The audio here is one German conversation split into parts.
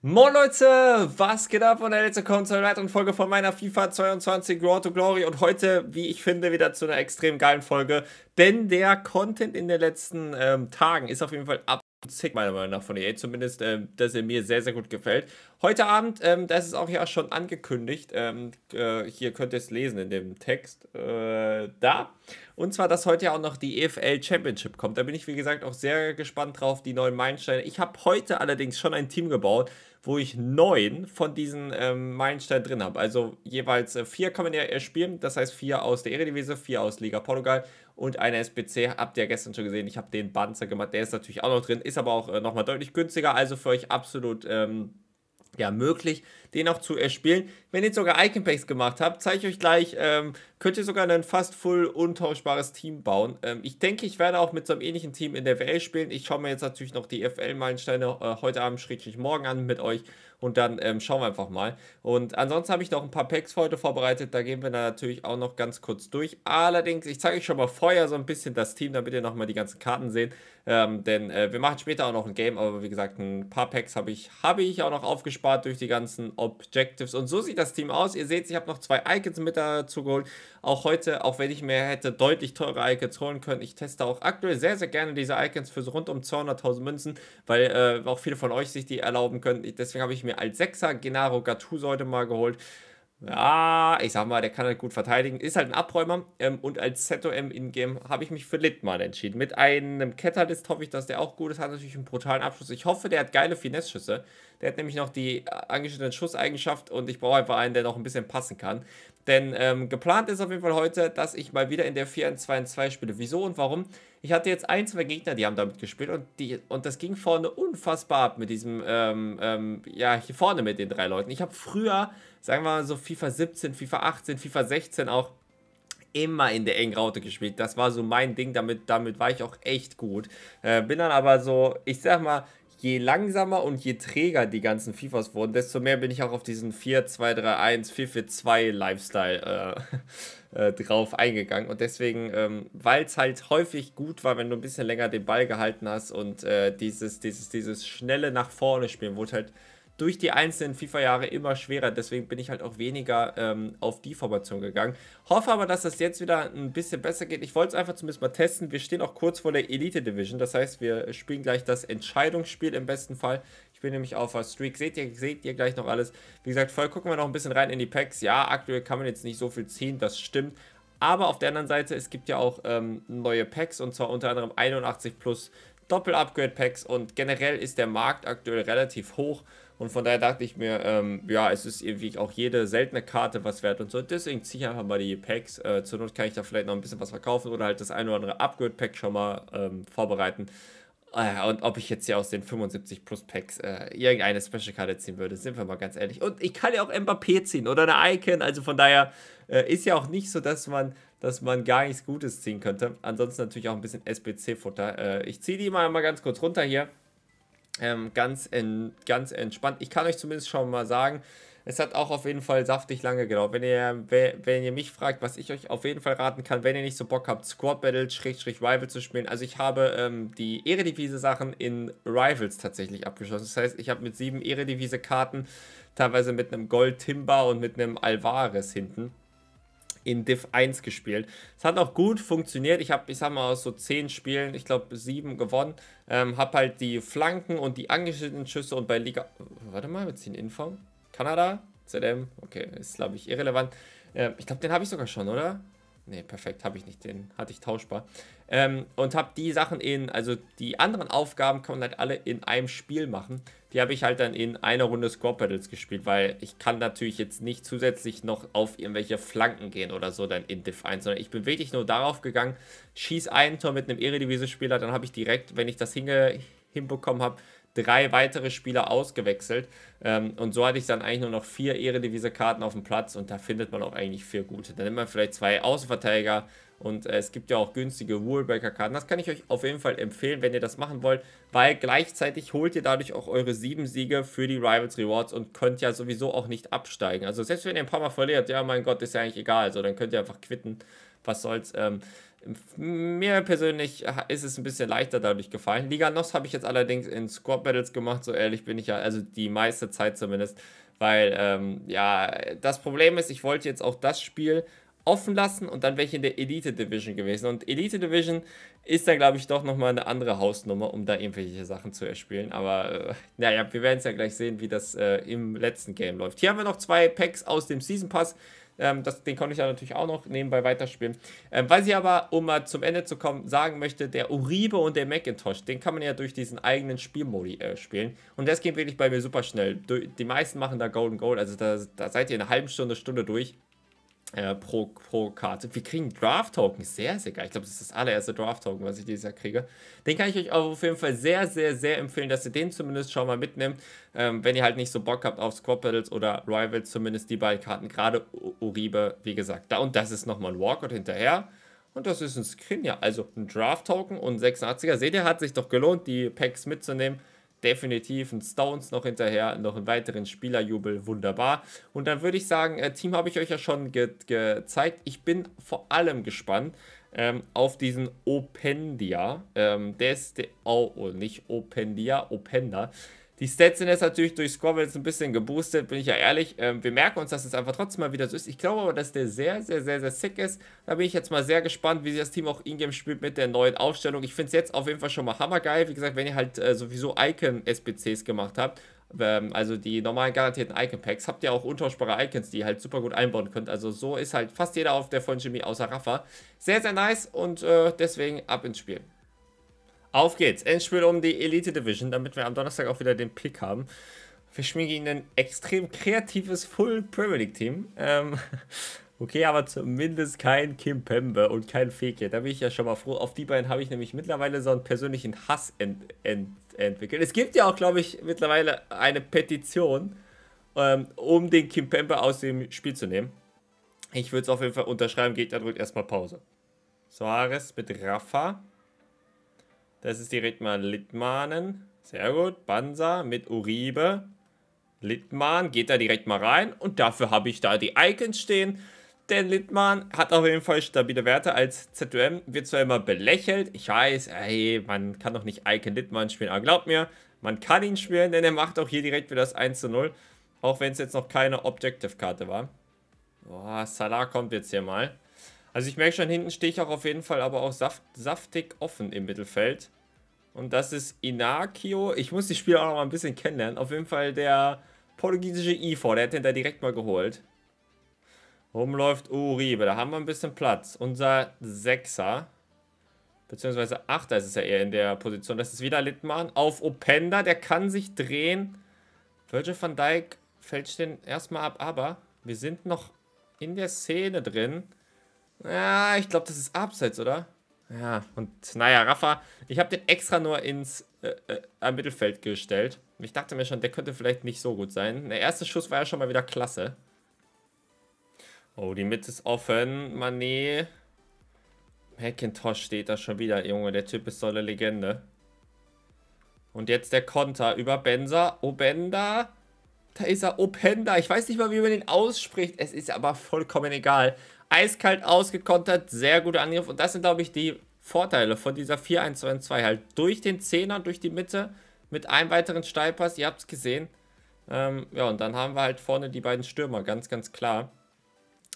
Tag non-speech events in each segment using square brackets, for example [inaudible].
Moin Leute, was geht ab und herzlich willkommen zu einer weiteren Folge von meiner FIFA 22 Raw to Glory und heute, wie ich finde, wieder zu einer extrem geilen Folge, denn der Content in den letzten ähm, Tagen ist auf jeden Fall ab zig, meiner Meinung nach, von EA zumindest, äh, dass er mir sehr, sehr gut gefällt. Heute Abend, ähm, das ist auch ja schon angekündigt, ähm, äh, hier könnt ihr es lesen in dem Text, äh, da. Und zwar, dass heute ja auch noch die EFL Championship kommt. Da bin ich, wie gesagt, auch sehr gespannt drauf, die neuen Meilensteine. Ich habe heute allerdings schon ein Team gebaut, wo ich neun von diesen ähm, Meilensteinen drin habe. Also jeweils äh, vier kann man ja spielen, das heißt vier aus der Eredivisie, vier aus Liga Portugal und eine SBC habt ihr gestern schon gesehen. Ich habe den Banzer gemacht. Der ist natürlich auch noch drin, ist aber auch äh, nochmal deutlich günstiger. Also für euch absolut ähm, ja, möglich, den auch zu erspielen. Wenn ihr jetzt sogar Icon Packs gemacht habt, zeige ich euch gleich, ähm, könnt ihr sogar ein fast full untauschbares Team bauen. Ähm, ich denke, ich werde auch mit so einem ähnlichen Team in der WL spielen. Ich schaue mir jetzt natürlich noch die FL-Meilensteine äh, heute Abend, schrägstrich morgen an mit euch und dann ähm, schauen wir einfach mal. Und ansonsten habe ich noch ein paar Packs für heute vorbereitet, da gehen wir dann natürlich auch noch ganz kurz durch. Allerdings, ich zeige euch schon mal vorher so ein bisschen das Team, damit ihr nochmal die ganzen Karten seht, ähm, denn äh, wir machen später auch noch ein Game, aber wie gesagt, ein paar Packs habe ich, habe ich auch noch aufgespart durch die ganzen Objectives und so sieht das Team aus. Ihr seht, ich habe noch zwei Icons mit dazu geholt. Auch heute, auch wenn ich mir hätte deutlich teure Icons holen können, ich teste auch aktuell sehr, sehr gerne diese Icons für so rund um 200.000 Münzen, weil äh, auch viele von euch sich die erlauben können. Deswegen habe ich mir als 6er Genaro Gattuso heute mal geholt. Ja, ich sag mal, der kann halt gut verteidigen. Ist halt ein Abräumer. Ähm, und als ZOM in-game habe ich mich für Littmann entschieden. Mit einem Catalyst hoffe ich, dass der auch gut ist. Hat natürlich einen brutalen Abschluss. Ich hoffe, der hat geile Finesse-Schüsse. Der hat nämlich noch die angeschnittene Schusseigenschaft und ich brauche einfach einen, der noch ein bisschen passen kann. Denn ähm, geplant ist auf jeden Fall heute, dass ich mal wieder in der 4 2 2 spiele. Wieso und warum? Ich hatte jetzt ein, zwei Gegner, die haben damit gespielt und, die, und das ging vorne unfassbar ab mit diesem, ähm, ähm, ja, hier vorne mit den drei Leuten. Ich habe früher, sagen wir mal so FIFA 17, FIFA 18, FIFA 16 auch immer in der engen Raute gespielt. Das war so mein Ding, damit, damit war ich auch echt gut. Äh, bin dann aber so, ich sag mal, je langsamer und je träger die ganzen FIFAs wurden, desto mehr bin ich auch auf diesen 4-2-3-1, 4-4-2 Lifestyle äh, [laughs] äh, drauf eingegangen. Und deswegen, ähm, weil es halt häufig gut war, wenn du ein bisschen länger den Ball gehalten hast und äh, dieses, dieses, dieses schnelle nach vorne spielen, wurde halt durch die einzelnen FIFA-Jahre immer schwerer. Deswegen bin ich halt auch weniger ähm, auf die Formation gegangen. Hoffe aber, dass das jetzt wieder ein bisschen besser geht. Ich wollte es einfach zumindest mal testen. Wir stehen auch kurz vor der Elite Division. Das heißt, wir spielen gleich das Entscheidungsspiel im besten Fall. Ich bin nämlich auf der Streak. Seht ihr, seht ihr gleich noch alles. Wie gesagt, vorher gucken wir noch ein bisschen rein in die Packs. Ja, aktuell kann man jetzt nicht so viel ziehen, das stimmt. Aber auf der anderen Seite, es gibt ja auch ähm, neue Packs und zwar unter anderem 81 plus Doppel-Upgrade-Packs und generell ist der Markt aktuell relativ hoch. Und von daher dachte ich mir, ähm, ja, es ist irgendwie auch jede seltene Karte was wert und so. Deswegen ziehe ich einfach mal die Packs. Äh, zur Not kann ich da vielleicht noch ein bisschen was verkaufen oder halt das ein oder andere Upgrade-Pack schon mal ähm, vorbereiten. Äh, und ob ich jetzt hier aus den 75 Plus Packs äh, irgendeine Special-Karte ziehen würde, sind wir mal ganz ehrlich. Und ich kann ja auch Mbappé ziehen oder eine Icon. Also von daher äh, ist ja auch nicht so, dass man dass man gar nichts Gutes ziehen könnte. Ansonsten natürlich auch ein bisschen SBC-Futter. Äh, ich ziehe die mal, mal ganz kurz runter hier. Ähm, ganz, en, ganz entspannt. Ich kann euch zumindest schon mal sagen, es hat auch auf jeden Fall saftig lange gedauert. Wenn ihr, wenn ihr mich fragt, was ich euch auf jeden Fall raten kann, wenn ihr nicht so Bock habt, Squad Battle, Rival zu spielen. Also ich habe ähm, die Eredivise-Sachen in Rivals tatsächlich abgeschlossen. Das heißt, ich habe mit sieben Eredivise-Karten, teilweise mit einem Gold-Timber und mit einem Alvarez hinten in Div 1 gespielt. Es hat auch gut funktioniert. Ich habe, ich sag mal, aus so 10 Spielen, ich glaube 7 gewonnen. Ähm, habe halt die Flanken und die angeschnittenen Schüsse und bei Liga. Warte mal, wir ziehen Inform. Kanada? ZM? Okay, ist glaube ich irrelevant. Ähm, ich glaube, den habe ich sogar schon, oder? Ne, perfekt, habe ich nicht. Den hatte ich tauschbar. Ähm, und habe die Sachen in, also die anderen Aufgaben kann man halt alle in einem Spiel machen. Die habe ich halt dann in einer Runde Score Battles gespielt, weil ich kann natürlich jetzt nicht zusätzlich noch auf irgendwelche Flanken gehen oder so dann in Div 1, sondern ich bin wirklich nur darauf gegangen, schieß ein Tor mit einem Eredivisie-Spieler, dann habe ich direkt, wenn ich das hinge hinbekommen habe, drei weitere Spieler ausgewechselt. Ähm, und so hatte ich dann eigentlich nur noch vier Eredivisie-Karten auf dem Platz und da findet man auch eigentlich vier gute. Dann nimmt man vielleicht zwei Außenverteidiger, und äh, es gibt ja auch günstige Rulebreaker-Karten. Das kann ich euch auf jeden Fall empfehlen, wenn ihr das machen wollt, weil gleichzeitig holt ihr dadurch auch eure sieben Siege für die Rivals Rewards und könnt ja sowieso auch nicht absteigen. Also selbst wenn ihr ein paar Mal verliert, ja mein Gott, ist ja eigentlich egal. Also dann könnt ihr einfach quitten, was soll's. Ähm, mir persönlich äh, ist es ein bisschen leichter dadurch gefallen. Liga Nos habe ich jetzt allerdings in Squad Battles gemacht, so ehrlich bin ich ja, also die meiste Zeit zumindest, weil ähm, ja, das Problem ist, ich wollte jetzt auch das Spiel offen lassen und dann wäre ich in der Elite Division gewesen. Und Elite Division ist dann, glaube ich, doch nochmal eine andere Hausnummer, um da irgendwelche Sachen zu erspielen. Aber äh, naja, wir werden es ja gleich sehen, wie das äh, im letzten Game läuft. Hier haben wir noch zwei Packs aus dem Season Pass. Ähm, das, den konnte ich ja natürlich auch noch nebenbei weiterspielen. Ähm, was ich aber, um mal zum Ende zu kommen, sagen möchte, der Uribe und der Macintosh, den kann man ja durch diesen eigenen Spielmodi äh, spielen. Und das geht wirklich bei mir super schnell. Die meisten machen da Golden Gold, also da, da seid ihr eine halbe Stunde, Stunde durch äh, pro, pro Karte. Wir kriegen Draft-Token, sehr, sehr geil. Ich glaube, das ist das allererste Draft-Token, was ich dieses Jahr kriege. Den kann ich euch auf jeden Fall sehr, sehr, sehr empfehlen, dass ihr den zumindest schon mal mitnimmt, ähm, wenn ihr halt nicht so Bock habt auf Squad Battles oder Rivals, zumindest die beiden Karten, gerade Uribe, wie gesagt. Da, und das ist nochmal ein Walkout hinterher. Und das ist ein Skin, ja, also ein Draft-Token und ein 86er. Seht ihr, hat sich doch gelohnt, die Packs mitzunehmen definitiv ein Stones noch hinterher, noch einen weiteren Spielerjubel, wunderbar. Und dann würde ich sagen, äh, Team habe ich euch ja schon ge gezeigt. Ich bin vor allem gespannt ähm, auf diesen Opendia. Ähm, der ist der, oh, oh nicht Opendia, Openda. Die Stats sind jetzt natürlich durch Squabble ein bisschen geboostet, bin ich ja ehrlich. Ähm, wir merken uns, dass es einfach trotzdem mal wieder so ist. Ich glaube aber, dass der sehr, sehr, sehr, sehr sick ist. Da bin ich jetzt mal sehr gespannt, wie sich das Team auch in-game spielt mit der neuen Aufstellung. Ich finde es jetzt auf jeden Fall schon mal hammergeil. Wie gesagt, wenn ihr halt äh, sowieso icon sbcs gemacht habt, ähm, also die normalen garantierten Icon-Packs, habt ihr auch untauschbare Icons, die ihr halt super gut einbauen könnt. Also so ist halt fast jeder auf der von Jimmy außer Rafa. Sehr, sehr nice und äh, deswegen ab ins Spiel. Auf geht's. Endspiel um die Elite Division, damit wir am Donnerstag auch wieder den Pick haben. Wir schmiegen gegen ein extrem kreatives Full Premier League Team. Ähm, [laughs] okay, aber zumindest kein Kim Pembe und kein Feke. Da bin ich ja schon mal froh. Auf die beiden habe ich nämlich mittlerweile so einen persönlichen Hass ent ent entwickelt. Es gibt ja auch, glaube ich, mittlerweile eine Petition, ähm, um den Kim Pembe aus dem Spiel zu nehmen. Ich würde es auf jeden Fall unterschreiben. Gegner drückt erstmal Pause. Soares mit Rafa. Das ist direkt mal Litmanen. Sehr gut. Bansa mit Uribe. Litman geht da direkt mal rein. Und dafür habe ich da die Icons stehen. Denn Litman hat auf jeden Fall stabile Werte als ZUM. Wird zwar immer belächelt. Ich weiß, ey, man kann doch nicht Icon Littmann spielen. Aber glaubt mir, man kann ihn spielen, denn er macht auch hier direkt wieder das 1 zu 0. Auch wenn es jetzt noch keine Objective-Karte war. Boah, Salah kommt jetzt hier mal. Also ich merke schon, hinten stehe ich auch auf jeden Fall aber auch saft, saftig offen im Mittelfeld. Und das ist Inakio. Ich muss die Spieler auch noch mal ein bisschen kennenlernen. Auf jeden Fall der portugiesische Ifor, der hat da direkt mal geholt. Rumläuft Uribe, da haben wir ein bisschen Platz. Unser Sechser, beziehungsweise Achter ist es ja eher in der Position. Das ist wieder Littmann auf Openda, der kann sich drehen. Virgil van Dijk fällt den erstmal ab, aber wir sind noch in der Szene drin. Ja, ich glaube, das ist abseits, oder? Ja, und naja, Rafa, ich habe den extra nur ins äh, äh, Mittelfeld gestellt. Ich dachte mir schon, der könnte vielleicht nicht so gut sein. Der erste Schuss war ja schon mal wieder klasse. Oh, die Mitte ist offen. Mané. McIntosh steht da schon wieder, Junge. Der Typ ist so eine Legende. Und jetzt der Konter über Benza. Obenda. Da ist er. Openda. Ich weiß nicht mal, wie man den ausspricht. Es ist aber vollkommen egal eiskalt ausgekontert, sehr guter Angriff. Und das sind, glaube ich, die Vorteile von dieser 4-1-2-2. Halt durch den Zehner, durch die Mitte, mit einem weiteren Steilpass, ihr habt es gesehen. Ähm, ja, und dann haben wir halt vorne die beiden Stürmer, ganz, ganz klar.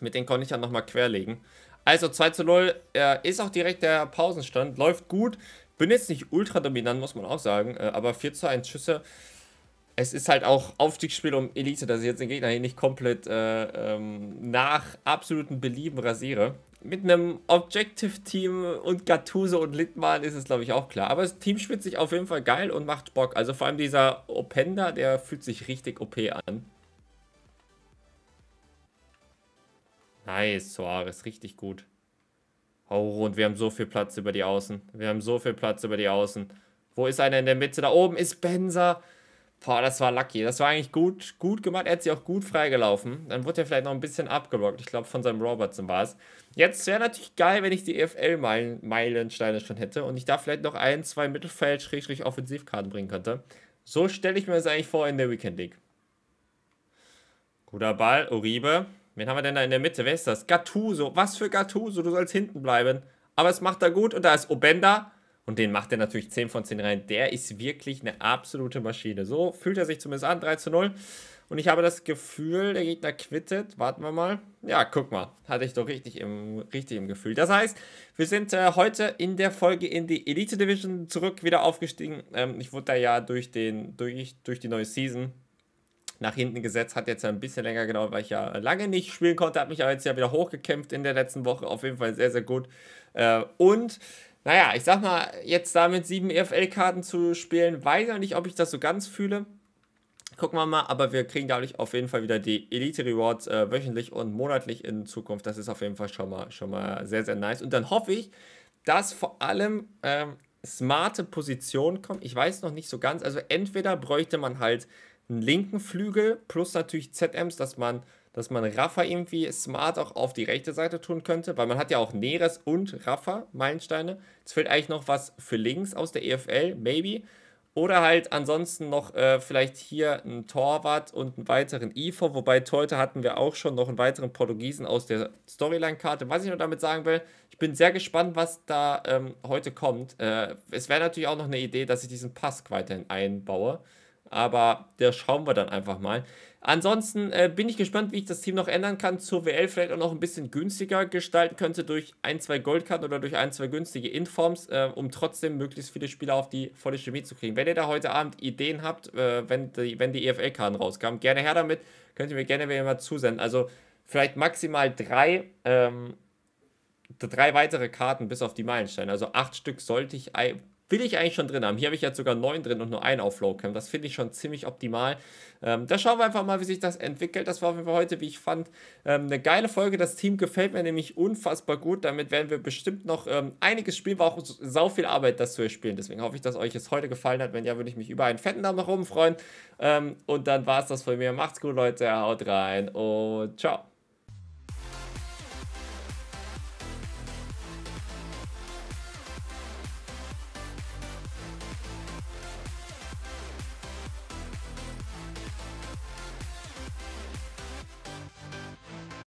Mit denen konnte ich dann nochmal querlegen. Also 2 zu 0 äh, ist auch direkt der Pausenstand, läuft gut. Bin jetzt nicht ultra dominant, muss man auch sagen, äh, aber 4 zu 1 Schüsse es ist halt auch Aufstiegsspiel um Elite, dass ich jetzt den Gegner hier nicht komplett äh, ähm, nach absolutem Belieben rasiere. Mit einem Objective-Team und Gattuso und Littmann ist es, glaube ich, auch klar. Aber das Team spielt sich auf jeden Fall geil und macht Bock. Also vor allem dieser Openda, der fühlt sich richtig OP an. Nice, Soares, richtig gut. Oh, und wir haben so viel Platz über die Außen. Wir haben so viel Platz über die Außen. Wo ist einer in der Mitte? Da oben ist Benzer. Boah, das war lucky. Das war eigentlich gut, gut gemacht. Er hat sie auch gut freigelaufen. Dann wurde er vielleicht noch ein bisschen abgerockt. Ich glaube, von seinem Robertson war es. Jetzt wäre natürlich geil, wenn ich die EFL-Meilensteine schon hätte und ich da vielleicht noch ein, zwei Mittelfeld-Offensivkarten bringen könnte. So stelle ich mir das eigentlich vor in der Weekend League. Guter Ball, Uribe. Wen haben wir denn da in der Mitte? Wer ist das? Gattuso. Was für Gattuso? Du sollst hinten bleiben. Aber es macht er gut und da ist Obenda. Und den macht er natürlich 10 von 10 rein. Der ist wirklich eine absolute Maschine. So fühlt er sich zumindest an. 3 zu 0. Und ich habe das Gefühl, der Gegner quittet. Warten wir mal. Ja, guck mal. Hatte ich doch richtig im, richtig im Gefühl. Das heißt, wir sind äh, heute in der Folge in die Elite Division zurück wieder aufgestiegen. Ähm, ich wurde da ja durch, den, durch, durch die neue Season nach hinten gesetzt. Hat jetzt ein bisschen länger gedauert, weil ich ja lange nicht spielen konnte. Hat mich aber jetzt ja wieder hochgekämpft in der letzten Woche. Auf jeden Fall sehr, sehr gut. Äh, und naja, ich sag mal, jetzt da mit sieben EFL-Karten zu spielen, weiß ich nicht, ob ich das so ganz fühle. Gucken wir mal, aber wir kriegen dadurch auf jeden Fall wieder die Elite Rewards äh, wöchentlich und monatlich in Zukunft. Das ist auf jeden Fall schon mal, schon mal sehr, sehr nice. Und dann hoffe ich, dass vor allem ähm, smarte Positionen kommen. Ich weiß noch nicht so ganz. Also entweder bräuchte man halt einen linken Flügel plus natürlich ZMs, dass man dass man Rafa irgendwie smart auch auf die rechte Seite tun könnte, weil man hat ja auch Neres und Rafa Meilensteine. Es fehlt eigentlich noch was für links aus der EFL, maybe. Oder halt ansonsten noch äh, vielleicht hier einen Torwart und einen weiteren IFO, wobei heute hatten wir auch schon noch einen weiteren Portugiesen aus der Storyline-Karte. Was ich nur damit sagen will, ich bin sehr gespannt, was da ähm, heute kommt. Äh, es wäre natürlich auch noch eine Idee, dass ich diesen Pask weiterhin einbaue aber da schauen wir dann einfach mal. Ansonsten äh, bin ich gespannt, wie ich das Team noch ändern kann. Zur WL vielleicht auch noch ein bisschen günstiger gestalten könnte durch ein, zwei Goldkarten oder durch ein, zwei günstige Informs, äh, um trotzdem möglichst viele Spieler auf die volle Chemie zu kriegen. Wenn ihr da heute Abend Ideen habt, äh, wenn die, wenn die EFL-Karten rauskamen, gerne her damit. Könnt ihr mir gerne wieder mal zusenden. Also vielleicht maximal drei, ähm, drei weitere Karten bis auf die Meilensteine. Also acht Stück sollte ich will ich eigentlich schon drin haben. Hier habe ich jetzt sogar neun drin und nur einen auf Lowcam. Das finde ich schon ziemlich optimal. Ähm, da schauen wir einfach mal, wie sich das entwickelt. Das war für heute, wie ich fand, ähm, eine geile Folge. Das Team gefällt mir nämlich unfassbar gut. Damit werden wir bestimmt noch ähm, einiges spielen. War auch sau viel Arbeit, das zu erspielen. Deswegen hoffe ich, dass euch es heute gefallen hat. Wenn ja, würde ich mich über einen fetten Daumen nach oben freuen. Ähm, und dann war es das von mir. Macht's gut, Leute. Haut rein und ciao.